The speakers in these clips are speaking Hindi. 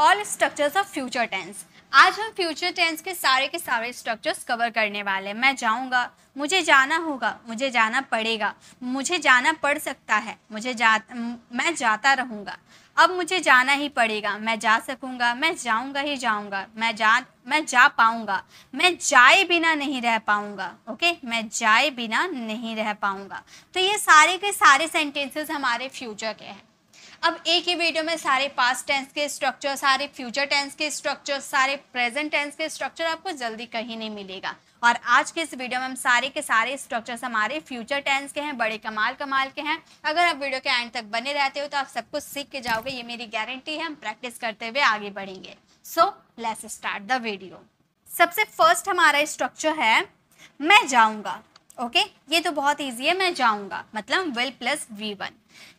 All structures of future tense आज हम फ्यूचर टेंस के सारे के सारे स्ट्रक्चर्स कवर करने वाले हैं मैं जाऊंगा मुझे जाना होगा मुझे जाना पड़ेगा मुझे जाना पड़ सकता है मुझे जा मैं जाता रहूँगा अब मुझे जाना ही पड़ेगा मैं जा सकूँगा मैं जाऊँगा ही जाऊँगा मैं जा मैं जा पाऊँगा मैं जाए बिना नहीं रह पाऊँगा ओके मैं जाए बिना नहीं रह पाऊँगा तो ये सारे के सारे सेंटेंसेस हमारे फ्यूचर के हैं अब एक ही वीडियो में सारे पास्ट टेंस के स्ट्रक्चर सारे फ्यूचर टेंस के स्ट्रक्चर सारे प्रेजेंट टेंस के स्ट्रक्चर आपको जल्दी कहीं नहीं मिलेगा और आज के इस वीडियो में हम सारे के सारे स्ट्रक्चर्स हमारे फ्यूचर टेंस के हैं बड़े कमाल कमाल के हैं अगर आप वीडियो के एंड तक बने रहते हो तो आप सब कुछ सीख के जाओगे ये मेरी गारंटी है हम प्रैक्टिस करते हुए आगे बढ़ेंगे so let's start the video सबसे फर्स्ट हमारा स्ट्रक्चर है मैं जाऊँगा ओके okay? ये तो बहुत ईजी है मैं जाऊंगा मतलब विल प्लस वी वन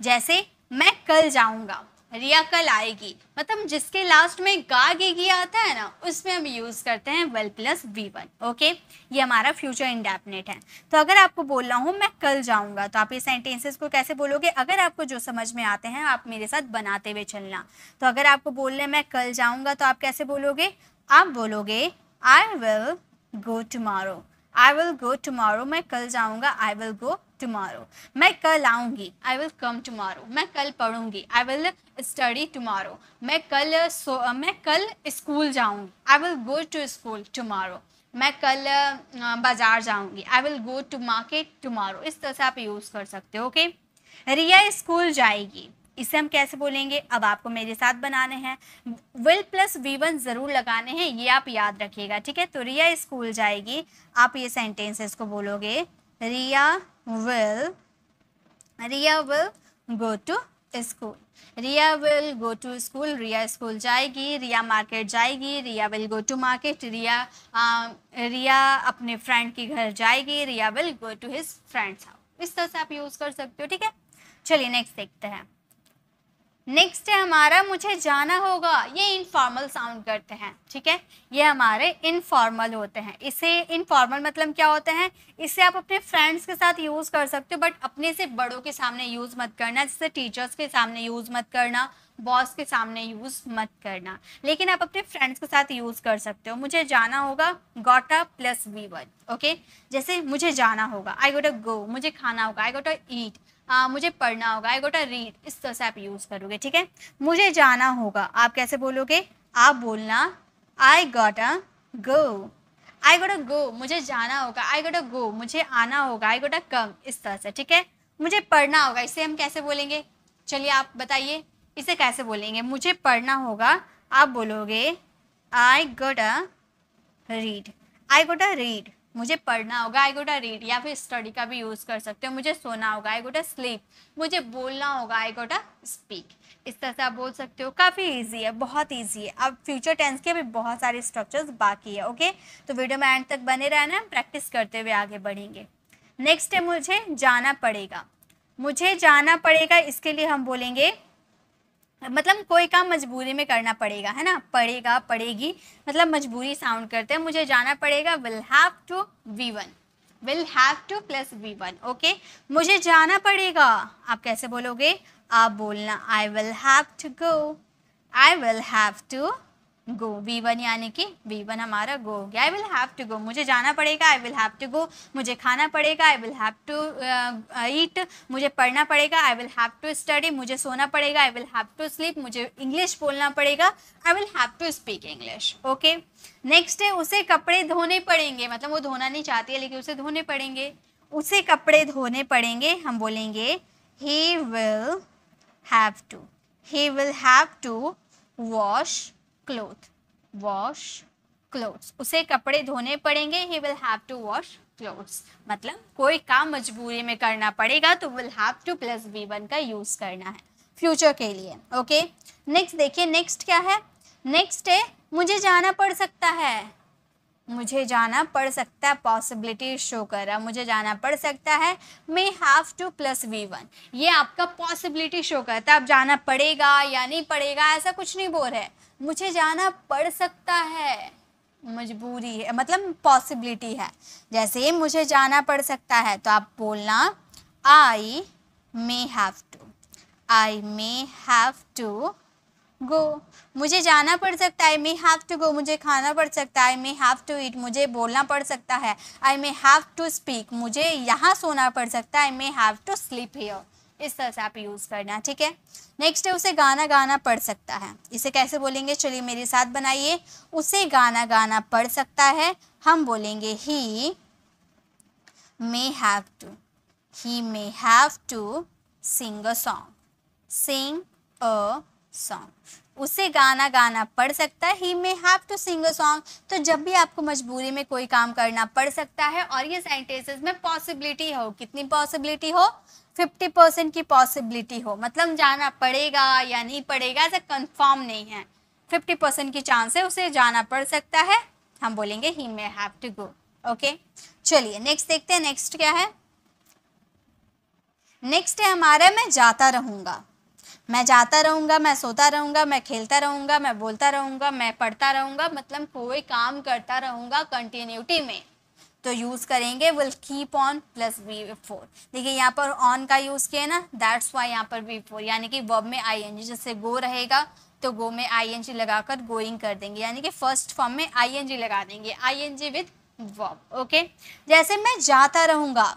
जैसे मैं कल जाऊंगा रिया कल आएगी मतलब जिसके लास्ट में गा गे आता है ना उसमें हम यूज़ करते हैं will plus V one okay ये हमारा फ्यूचर इंडेफिनेट है तो अगर आपको बोल रहा हूँ मैं कल जाऊंगा तो आप ये सेंटेंसेस को कैसे बोलोगे अगर आपको जो समझ में आते हैं आप मेरे साथ बनाते हुए चलना तो अगर आपको बोल रहे मैं कल जाऊँगा तो आप कैसे बोलोगे आप बोलोगे I will go tomorrow I will go tomorrow मैं कल जाऊँगा आई विल गो टुमारो मैं कल आऊँगी आई विल कम टुमारो मैं कल पढ़ूँगी आई विल स्टडी टुमारो मैं कल सो मैं कल स्कूल जाऊँगी I will go to school tomorrow मैं कल बाज़ार जाऊँगी I will go to market tomorrow इस तरह से आप यूज़ कर सकते हो ओके रिया स्कूल जाएगी इसे हम कैसे बोलेंगे अब आपको मेरे साथ बनाने हैं विल प्लस वी वन ज़रूर लगाने हैं ये आप याद रखिएगा ठीक है तो रिया स्कूल जाएगी आप ये सेंटेंसेस को बोलोगे Riya will Riya will go to school Riya will go to school Riya school जाएगी रिया मार्केट जाएगी Riya will go to market Riya Riya अपने फ्रेंड के घर जाएगी Riya will go to his friends house इस तरह से आप यूज़ कर सकते हो ठीक है चलिए नेक्स्ट देखते हैं नेक्स्ट है हमारा मुझे जाना होगा ये इनफॉर्मल साउंड करते हैं ठीक है ये हमारे इनफॉर्मल होते हैं इसे इनफॉर्मल मतलब क्या होते हैं इसे आप अपने फ्रेंड्स के साथ यूज़ कर सकते हो बट अपने से बड़ों के सामने यूज़ मत करना जैसे टीचर्स के सामने यूज़ मत करना बॉस के सामने यूज़ मत करना लेकिन आप अपने फ्रेंड्स के साथ यूज़ कर सकते हो मुझे जाना होगा गोटा प्लस वी वन ओके जैसे मुझे जाना होगा आई गोट अ गो मुझे खाना होगा आई गोट अ ईट आ, हाँ, मुझे पढ़ना होगा आई गोट अ रीड इस तरह से आप यूज़ करोगे ठीक है मुझे जाना होगा आप कैसे बोलोगे आप बोलना आई गोट अ गो आई गोट अ गो मुझे जाना होगा आई गोट अ गो मुझे आना होगा आई गोट अ कम इस तरह से ठीक है मुझे पढ़ना होगा इसे हम कैसे बोलेंगे चलिए आप बताइए इसे कैसे बोलेंगे मुझे पढ़ना होगा आप बोलोगे आई गोट अ read I goat a read मुझे पढ़ना होगा आई गोटा रीड या फिर स्टडी का भी यूज़ कर सकते हो मुझे सोना होगा आई गोटा स्लीप मुझे बोलना होगा आई गोटा स्पीक इस तरह से आप बोल सकते हो काफ़ी ईजी है बहुत ईजी है अब फ्यूचर टेंस के भी बहुत सारे स्ट्रक्चर्स बाकी है ओके तो वीडियो में एंड तक बने रहना हम प्रैक्टिस करते हुए आगे बढ़ेंगे नेक्स्ट है मुझे जाना पड़ेगा मुझे जाना पड़ेगा इसके लिए हम बोलेंगे मतलब कोई काम मजबूरी में करना पड़ेगा है ना पड़ेगा पड़ेगी मतलब मजबूरी साउंड करते हैं मुझे जाना पड़ेगा will have to V one will have to plus V one okay मुझे जाना पड़ेगा आप कैसे बोलोगे आप बोलना I will have to go I will have to go V one यानी कि वी वन हमारा गो हो गया I will have to go मुझे जाना पड़ेगा I will have to go मुझे खाना पड़ेगा I will have to eat मुझे पढ़ना पड़ेगा I will have to study मुझे सोना पड़ेगा I will have to sleep मुझे इंग्लिश बोलना पड़ेगा I will have to speak English okay next है उसे कपड़े धोने पड़ेंगे मतलब वो धोना नहीं चाहती है लेकिन उसे धोने पड़ेंगे उसे कपड़े धोने पड़ेंगे हम बोलेंगे he will have to he will have to wash cloth wash clothes उसे कपड़े धोने पड़ेंगे he will have to wash clothes मतलब कोई काम मजबूरी में करना पड़ेगा तो will have to plus B one का यूज करना है फ्यूचर के लिए ओके नेक्स्ट देखिए नेक्स्ट क्या है नेक्स्ट है मुझे जाना पड़ सकता है मुझे जाना पड़ सकता है पॉसिबिलिटी शो कर रहा मुझे जाना पड़ सकता है may have to plus V one ये आपका पॉसिबिलिटी शो करता है आप जाना पड़ेगा या नहीं पड़ेगा ऐसा कुछ नहीं बोल है मुझे जाना पड़ सकता है मजबूरी है मतलब पॉसिबिलिटी है जैसे मुझे जाना पड़ सकता है तो आप बोलना I may have to I may have to go मुझे जाना पड़ सकता है मे हैव टू गो मुझे खाना पड़ सकता है मे हैव टू ईट मुझे बोलना पड़ सकता है I may have to speak मुझे यहाँ सोना पड़ सकता है I may have to sleep here इस तरह से आप यूज़ करना ठीक है नेक्स्ट है उसे गाना गाना पड़ सकता है इसे कैसे बोलेंगे चलिए मेरे साथ बनाइए उसे गाना गाना पड़ सकता है हम बोलेंगे he may have to he may have to sing a song sing a song उसे गाना गाना पड़ सकता है he may have to sing a song तो जब भी आपको मजबूरी में कोई काम करना पड़ सकता है और ये सेंटेंसेस में पॉसिबिलिटी हो कितनी पॉसिबिलिटी हो 50 परसेंट की पॉसिबिलिटी हो मतलब जाना पड़ेगा या नहीं पड़ेगा ऐसा कंफर्म नहीं है 50 परसेंट की चांस है उसे जाना पड़ सकता है हम बोलेंगे he may have to go okay चलिए नेक्स्ट देखते हैं नेक्स्ट क्या है नेक्स्ट है हमारा मैं जाता रहूंगा मैं जाता रहूँगा मैं सोता रहूँगा मैं खेलता रहूँगा मैं बोलता रहूँगा मैं पढ़ता रहूँगा मतलब कोई काम करता रहूँगा कंटिन्यूटी में तो यूज़ करेंगे will keep on plus V four देखिए यहाँ पर ऑन का यूज़ किया ना दैट्स वाई यहाँ पर वी फोर यानी कि वर्ब में आई एन जी जैसे गो रहेगा तो गो में आई एन जी लगाकर गोइंग कर देंगे यानी कि फर्स्ट फॉर्म में आई एन जी लगा देंगे I N G with verb okay जैसे मैं जाता रहूँगा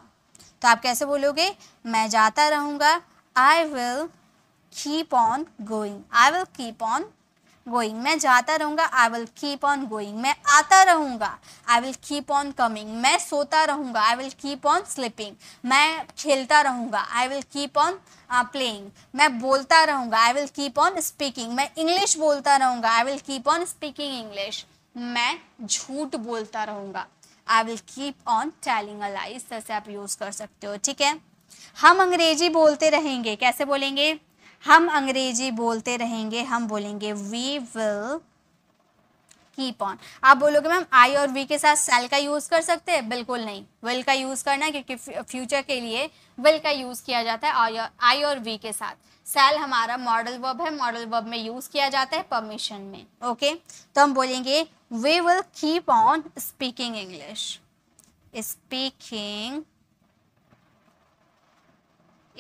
तो आप कैसे बोलोगे मैं जाता रहूँगा I will keep on going I will keep on going मैं जाता रहूँगा I will keep on going मैं आता रहूँगा I will keep on coming मैं सोता रहूँगा I will keep on sleeping मैं खेलता रहूँगा I will keep on playing मैं बोलता रहूँगा I will keep on speaking मैं इंग्लिश बोलता रहूँगा I will keep on speaking English मैं झूठ बोलता रहूँगा I will keep on telling a lie इस तरह से आप यूज़ कर सकते हो ठीक है हम अंग्रेजी बोलते रहेंगे कैसे बोलेंगे हम अंग्रेजी बोलते रहेंगे हम बोलेंगे वी विल कीप ऑन आप बोलोगे मैम आई और वी के साथ सेल का यूज़ कर सकते हैं बिल्कुल नहीं विल का यूज़ करना क्योंकि फ्यूचर के लिए विल का यूज़ किया जाता है आई और वी के साथ सेल हमारा मॉडल वर्ब है मॉडल वर्ब में यूज़ किया जाता है परमिशन में ओके तो हम बोलेंगे we will keep on speaking English speaking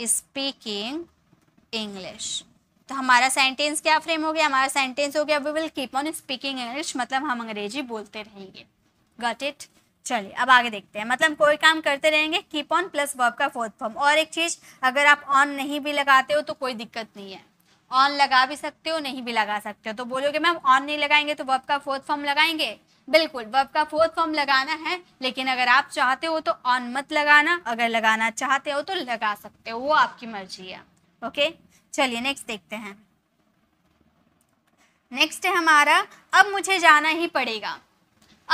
speaking English तो हमारा सेंटेंस क्या फ्रेम हो गया हमारा सेंटेंस हो गया we will keep on speaking English मतलब हम अंग्रेजी बोलते रहेंगे गट इट चलिए अब आगे देखते हैं मतलब कोई काम करते रहेंगे कीप ऑन प्लस वर्ब का फोर्थ फॉर्म और एक चीज़ अगर आप ऑन नहीं भी लगाते हो तो कोई दिक्कत नहीं है ऑन लगा भी सकते हो नहीं भी लगा सकते हो तो बोलोगे मैम ऑन नहीं लगाएंगे तो वर्ब का फोर्थ फॉर्म लगाएंगे बिल्कुल वर्ब का फोर्थ फॉर्म लगाना है लेकिन अगर आप चाहते हो तो ऑन मत लगाना अगर लगाना चाहते हो तो लगा सकते हो वो आपकी मर्जी है ओके चलिए नेक्स्ट देखते हैं नेक्स्ट है हमारा अब मुझे जाना ही पड़ेगा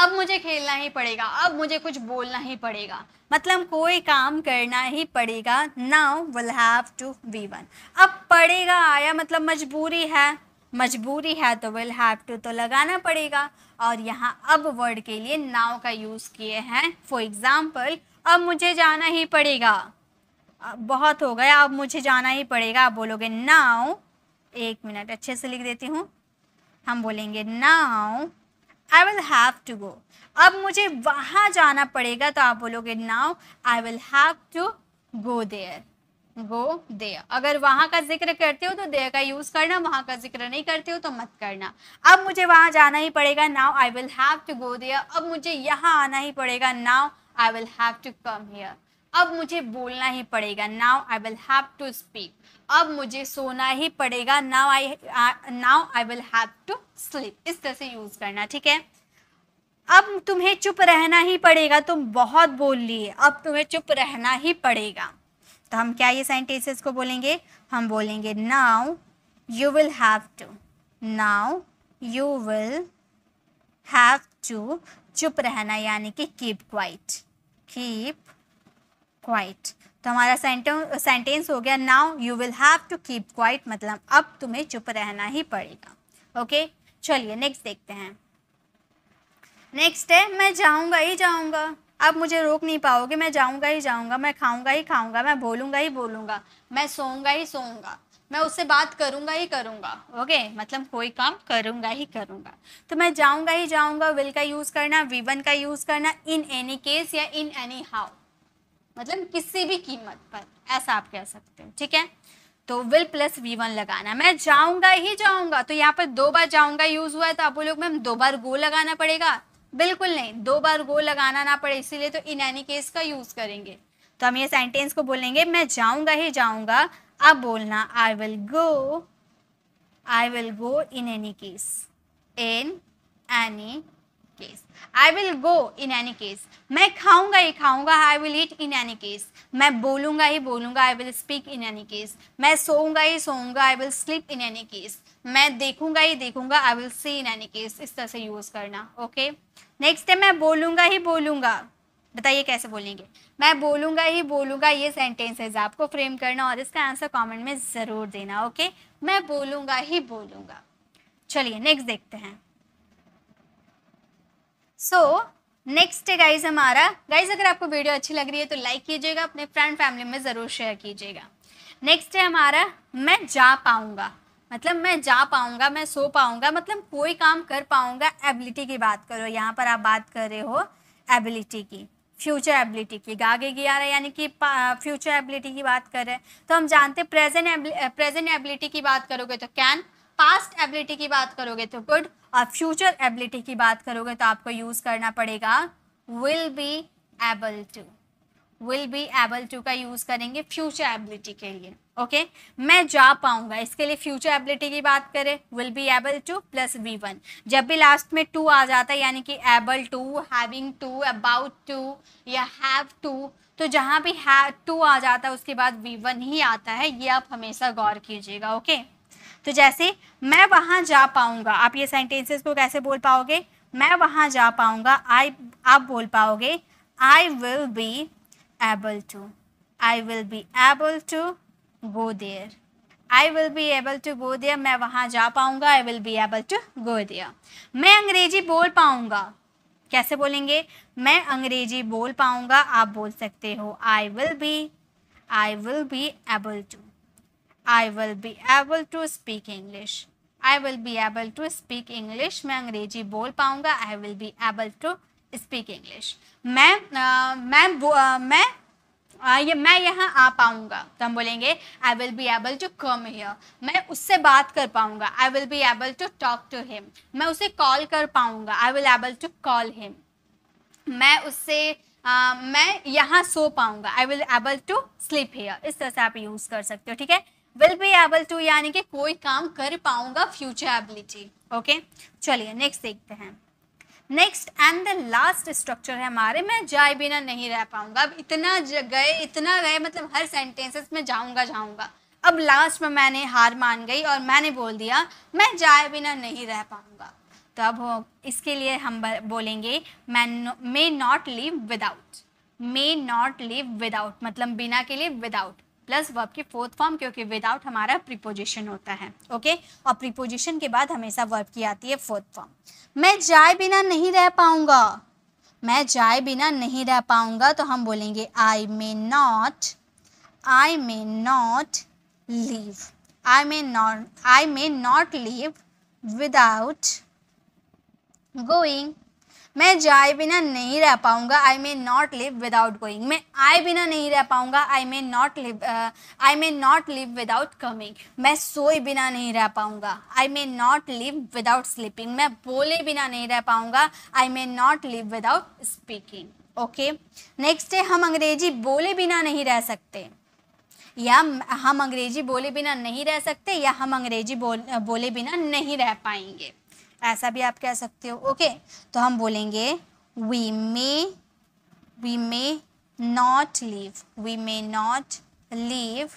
अब मुझे खेलना ही पड़ेगा अब मुझे कुछ बोलना ही पड़ेगा मतलब कोई काम करना ही पड़ेगा now will have to B one अब पड़ेगा आया मतलब मजबूरी है मजबूरी है तो विल हैव टू तो लगाना पड़ेगा और यहाँ अब वर्ड के लिए नाव का यूज़ किए हैं फॉर एग्ज़ाम्पल अब मुझे जाना ही पड़ेगा बहुत हो गया अब मुझे जाना ही पड़ेगा आप बोलोगे नाउ एक मिनट अच्छे से लिख देती हूँ हम बोलेंगे now I will have to go अब मुझे वहाँ जाना पड़ेगा तो आप बोलोगे now I will have to go there go there अगर वहाँ का जिक्र करते हो तो देयर का यूज़ करना वहाँ का जिक्र नहीं करते हो तो मत करना अब मुझे वहाँ जाना ही पड़ेगा now I will have to go there अब मुझे यहाँ आना ही पड़ेगा now I will have to come here अब मुझे बोलना ही पड़ेगा now I will have to speak अब मुझे सोना ही पड़ेगा now I now I will have to sleep इस तरह से यूज़ करना ठीक है अब तुम्हें चुप रहना ही पड़ेगा तुम बहुत बोल लिए अब तुम्हें चुप रहना ही पड़ेगा तो हम क्या ये सेंटेंसेस को बोलेंगे हम बोलेंगे now you will have to now you will have to चुप रहना यानी कि कीप क्वाइट कीप क्वाइट तो हमारा सेंटेंस हो गया now you will have to keep quiet मतलब अब तुम्हें चुप रहना ही पड़ेगा ओके चलिए नेक्स्ट देखते हैं नेक्स्ट है मैं जाऊंगा ही जाऊंगा अब मुझे रोक नहीं पाओगे मैं जाऊंगा ही जाऊंगा मैं खाऊंगा ही खाऊंगा मैं बोलूंगा ही बोलूंगा मैं सोऊंगा ही सोऊंगा मैं उससे बात करूंगा ही करूंगा ओके मतलब कोई काम करूंगा ही करूंगा तो मैं जाऊंगा ही जाऊंगा विल का यूज़ करना वी वन का यूज़ करना इन एनी केस या इन एनी हाउ मतलब किसी भी कीमत पर ऐसा आप कह सकते हो ठीक है तो विल प्लस वी वन लगाना मैं जाऊंगा ही जाऊंगा तो यहाँ पर दो बार जाऊंगा यूज हुआ है तो आप बोलोग मैम दो बार गो लगाना पड़ेगा बिल्कुल नहीं दो बार गो लगाना ना पड़े इसीलिए तो इन एनी केस का यूज करेंगे तो हम ये सेंटेंस को बोलेंगे मैं जाऊंगा ही जाऊंगा अब बोलना I will go I will go in any case in any case I will go in any case मैं खाऊंगा ही खाऊंगा I will eat in any case मैं बोलूंगा ही बोलूंगा I will speak in any case मैं सोऊंगा ही सोऊंगा I will sleep in any case मैं देखूंगा ही देखूंगा I will see in any case इस तरह से यूज़ करना ओके नेक्स्ट है मैं बोलूंगा ही बोलूंगा बताइए कैसे बोलेंगे मैं बोलूंगा ही बोलूंगा ये सेंटेंसेज आपको फ्रेम करना और इसका आंसर कमेंट में ज़रूर देना ओके मैं बोलूंगा ही बोलूंगा चलिए नेक्स्ट देखते हैं सो नेक्स्ट है गाइज हमारा गाइज अगर आपको वीडियो अच्छी लग रही है तो लाइक कीजिएगा अपने फ्रेंड फैमिली में ज़रूर शेयर कीजिएगा नेक्स्ट है हमारा मैं जा पाऊँगा मतलब मैं जा पाऊँगा मैं सो पाऊँगा मतलब कोई काम कर पाऊँगा एबिलिटी की बात करो यहाँ पर आप बात कर रहे हो एबिलिटी की फ्यूचर एबिलिटी की रहा है यानी कि फ्यूचर एबिलिटी की बात कर रहे हैं तो हम जानते हैं प्रेजेंट प्रेजेंट एबिलिटी की बात करोगे तो कैन पास्ट एबिलिटी की बात करोगे तो गुड और फ्यूचर एबिलिटी की बात करोगे तो आपको यूज करना पड़ेगा will be able to will be able to का यूज करेंगे फ्यूचर एबिलिटी के लिए ओके okay? मैं जा पाऊंगा इसके लिए फ्यूचर एबिलिटी की बात करें will be able to plus V one जब भी लास्ट में टू आ जाता है यानी कि able to having to about to या हैव टू तो जहां भी हैव टू आ जाता है उसके बाद वी वन ही आता है ये आप हमेशा गौर कीजिएगा ओके okay? तो जैसे मैं वहां जा पाऊंगा आप ये सेंटेंसेस को कैसे बोल पाओगे मैं वहां जा पाऊंगा आई आप बोल पाओगे I will be able to I will be able to go there I will be able to go there मैं वहाँ जा पाऊंगा I will be able to go there मैं अंग्रेजी बोल पाऊंगा कैसे बोलेंगे मैं अंग्रेजी बोल पाऊंगा आप बोल सकते हो I will be I will be able to I will be able to speak English I will be able to speak English मैं अंग्रेजी बोल पाऊंगा I will be able to speak English मैं मैं मैं ये मैं यहाँ आ पाऊंगा तो हम बोलेंगे I will be able to come here मैं उससे बात कर पाऊंगा I will be able to talk to him मैं उसे कॉल कर पाऊंगा I will able to call him मैं उससे Uh, मैं यहाँ सो पाऊंगा I will able to sleep here इस तरह से आप यूज़ कर सकते हो ठीक है विल बी एबल टू यानी कि कोई काम कर पाऊंगा फ्यूचर एबिलिटी ओके चलिए नेक्स्ट देखते हैं next and the last structure है हमारे मैं जाए बिना नहीं रह पाऊंगा अब इतना गए इतना गए मतलब हर सेंटेंसेस में जाऊंगा जाऊंगा अब लास्ट में मैंने हार मान गई और मैंने बोल दिया मैं जाए बिना नहीं रह पाऊंगा तो अब इसके लिए हम बोलेंगे मैं may not live without may not live without मतलब बिना के लिए विदाउट प्लस वर्ब के फोर्थ फॉर्म क्योंकि विदाउट हमारा प्रीपोजिशन होता है ओके और प्रीपोजिशन के बाद हमेशा वर्ब की आती है फोर्थ फॉर्म मैं जाए बिना नहीं रह पाऊंगा मैं जाए बिना नहीं रह पाऊंगा तो हम बोलेंगे I may not I may not leave I may not I may not leave without going मैं जाए बिना नहीं रह पाऊँगा I may not live without going मैं आए बिना नहीं रह पाऊँगा I may not live I may not live without coming मैं सोए बिना नहीं रह पाऊँगा I may not live without sleeping मैं बोले बिना नहीं रह पाऊँगा I may not live without speaking okay next है हम अंग्रेजी बोले बिना नहीं रह सकते या हम अंग्रेजी बोले बिना नहीं रह सकते या हम अंग्रेजी बोल बोले बिना नहीं रह पाएंगे ऐसा भी आप कह सकते हो ओके तो हम बोलेंगे we may we may not leave we may not leave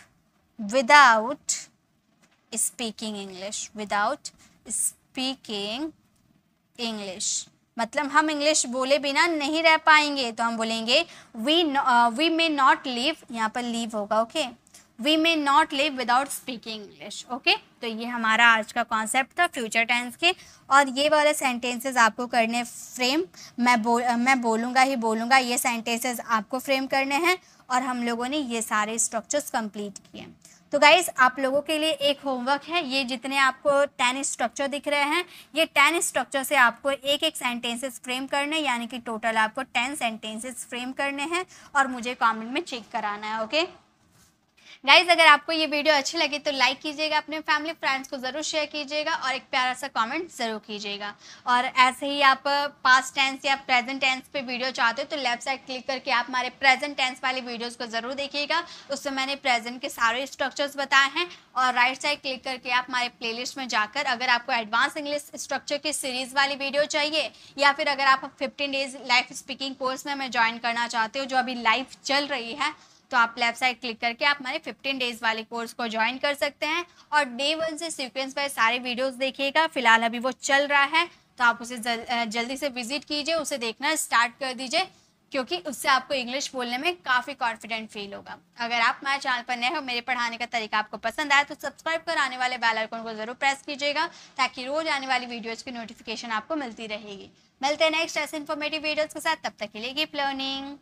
without speaking English without speaking English मतलब हम इंग्लिश बोले बिना नहीं रह पाएंगे तो हम बोलेंगे we we may not leave यहाँ पर लीव होगा okay okay? We may not live without speaking English okay तो ये हमारा आज का कॉन्सेप्ट था फ्यूचर टेंस के और ये वाले सेंटेंसेस आपको करने फ्रेम मैं बोल मैं बोलूँगा ही बोलूँगा ये सेंटेंसेस आपको फ्रेम करने हैं और हम लोगों ने ये सारे स्ट्रक्चर्स कंप्लीट किए तो गाइज आप लोगों के लिए एक होमवर्क है ये जितने आपको टेन स्ट्रक्चर दिख रहे हैं ये टेन स्ट्रक्चर से आपको एक एक सेंटेंसेस फ्रेम करने यानी कि टोटल आपको टेन सेंटेंसेस फ्रेम करने हैं और मुझे कमेंट में चेक कराना है ओके गाइज अगर आपको ये वीडियो अच्छी लगी तो लाइक कीजिएगा अपने फैमिली फ्रेंड्स को ज़रूर शेयर कीजिएगा और एक प्यारा सा कमेंट ज़रूर कीजिएगा और ऐसे ही आप पास्ट uh, टेंस या प्रेजेंट टेंस पे वीडियो चाहते हो तो लेफ्ट साइड क्लिक करके आप हमारे प्रेजेंट टेंस वाली वीडियोस को ज़रूर देखिएगा उससे मैंने प्रेजेंट के सारे स्ट्रक्चर्स बताए हैं और राइट साइड क्लिक करके आप हमारे प्ले में जाकर अगर आपको एडवांस इंग्लिश स्ट्रक्चर की सीरीज़ वाली वीडियो चाहिए या फिर अगर आप fifteen days life speaking course में हमें ज्वाइन करना चाहते हो जो अभी लाइव चल रही है तो आप लेफ्ट साइड क्लिक करके आप हमारे 15 डेज वाले कोर्स को ज्वाइन कर सकते हैं और डे वन से सीक्वेंस वाइज सारे वीडियोस देखिएगा फिलहाल अभी वो चल रहा है तो आप उसे जल, जल्दी से विजिट कीजिए उसे देखना स्टार्ट कर दीजिए क्योंकि उससे आपको इंग्लिश बोलने में काफ़ी कॉन्फिडेंट फील होगा अगर आप हमारे चैनल पर नए हो मेरे पढ़ाने का तरीका आपको पसंद आए तो सब्सक्राइब कर आने वाले बेल आइकन को जरूर प्रेस कीजिएगा ताकि रोज आने वाली वीडियोज़ की नोटिफिकेशन आपको मिलती रहेगी मिलते हैं नेक्स्ट ऐसे इन्फॉर्मेटिव वीडियोज़ के साथ तब तक के लिए कीप लर्निंग